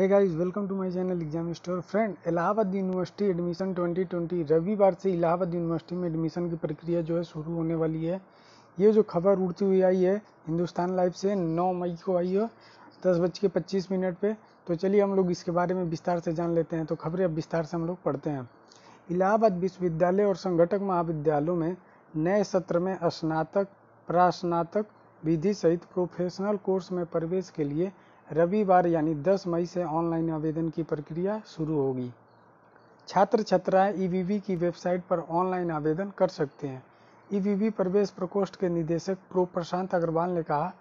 hey guys welcome to my channel exam store friend Allahabad university admission 2020 रविवार से Allahabad university में admission की प्रक्रिया जो है शुरू होने वाली है ये जो खबर उड़ती हुई आई है हिंदुस्तान लाइव से 9 मई को आई है दस बज के पच्चीस मिनट पर तो चलिए हम लोग इसके बारे में विस्तार से जान लेते हैं तो खबरें अब विस्तार से हम लोग पढ़ते हैं इलाहाबाद विश्वविद्यालय और संगठक महाविद्यालयों में नए सत्र में स्नातक प्रास्नातक विधि सहित प्रोफेशनल कोर्स में प्रवेश के लिए रविवार यानी 10 मई से ऑनलाइन आवेदन की प्रक्रिया शुरू होगी छात्र छात्राएं ईवीवी की वेबसाइट पर ऑनलाइन आवेदन कर सकते हैं ईवीवी प्रवेश प्रकोष्ठ के निदेशक प्रो प्रशांत अग्रवाल ने कहा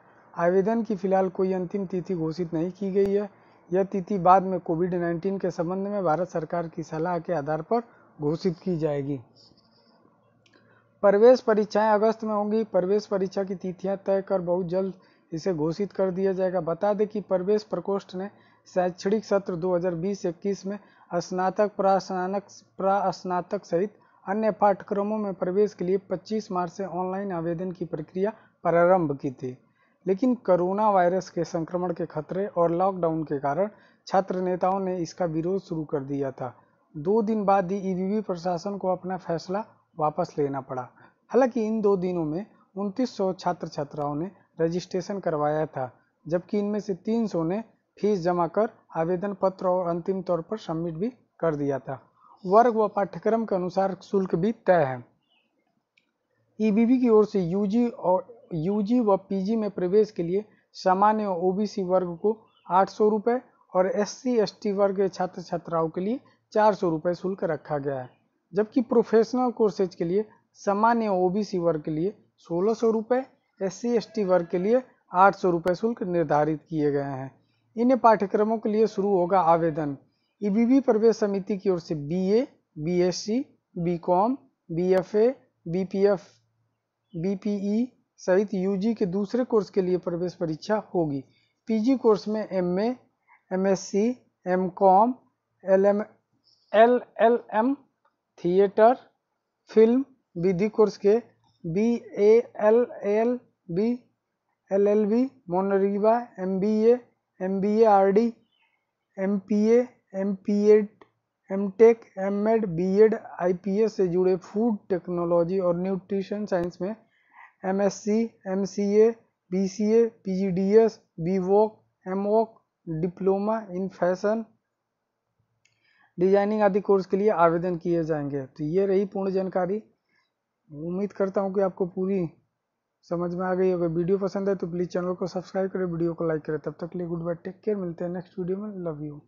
आवेदन की फिलहाल कोई अंतिम तिथि घोषित नहीं की गई है यह तिथि बाद में कोविड 19 के संबंध में भारत सरकार की सलाह के आधार पर घोषित की जाएगी प्रवेश परीक्षाएं अगस्त में होंगी प्रवेश परीक्षा की तिथियां तय कर बहुत जल्द इसे घोषित कर दिया जाएगा बता दें कि प्रवेश प्रकोष्ठ ने शैक्षणिक सत्र 2020-21 में स्नातक प्रास्नातक प्रास्नातक सहित अन्य पाठ्यक्रमों में प्रवेश के लिए 25 मार्च से ऑनलाइन आवेदन की प्रक्रिया प्रारंभ की थी लेकिन कोरोना वायरस के संक्रमण के खतरे और लॉकडाउन के कारण छात्र नेताओं ने इसका विरोध शुरू कर दिया था दो दिन बाद ही ईवीवी प्रशासन को अपना फैसला वापस लेना पड़ा हालांकि इन दो दिनों में उनतीस छात्र छात्राओं ने रजिस्ट्रेशन करवाया था जबकि इनमें से 300 ने फीस जमा कर आवेदन पत्र और अंतिम तौर पर सबमिट भी कर दिया था वर्ग व पाठ्यक्रम के अनुसार शुल्क भी तय है ईबीबी की ओर से यूजी और यूजी व पीजी में प्रवेश के लिए सामान्य और ओबीसी वर्ग को आठ सौ रुपये और एस टी वर्ग के छात्र छात्राओं के लिए चार सौ रुपये शुल्क रखा गया है जबकि प्रोफेशनल कोर्सेज के लिए सामान्य ओबीसी वर्ग के लिए सोलह सौ रुपये एस सी वर्ग के लिए आठ सौ रुपये शुल्क निर्धारित किए गए हैं इन पाठ्यक्रमों के लिए शुरू होगा आवेदन ई प्रवेश समिति की ओर से B B B B A A S C com F B P F B P E सहित यू जी के दूसरे कोर्स के लिए प्रवेश परीक्षा होगी पी जी कोर्स में M M M A S C com L M L L M theatre, film, विधि कोर्स के B A L L B L L B मोनरीबा M B A M B A R D M P A M P ed M tech M ed B ed I P S से जुड़े food technology और nutrition science में M S C M C A B C A P G D S B voc M voc diploma in fashion designing आदि course के लिए आवेदन किए जाएंगे तो ये रही पूर्ण जानकारी उम्मीद करता हूँ कि आपको पूरी समझ में आ गई अगर वीडियो पसंद है तो प्लीज़ चैनल को सब्सक्राइब करें वीडियो को लाइक करें तब तक के लिए गुड बाय टेक केयर मिलते हैं नेक्स्ट वीडियो में लव यू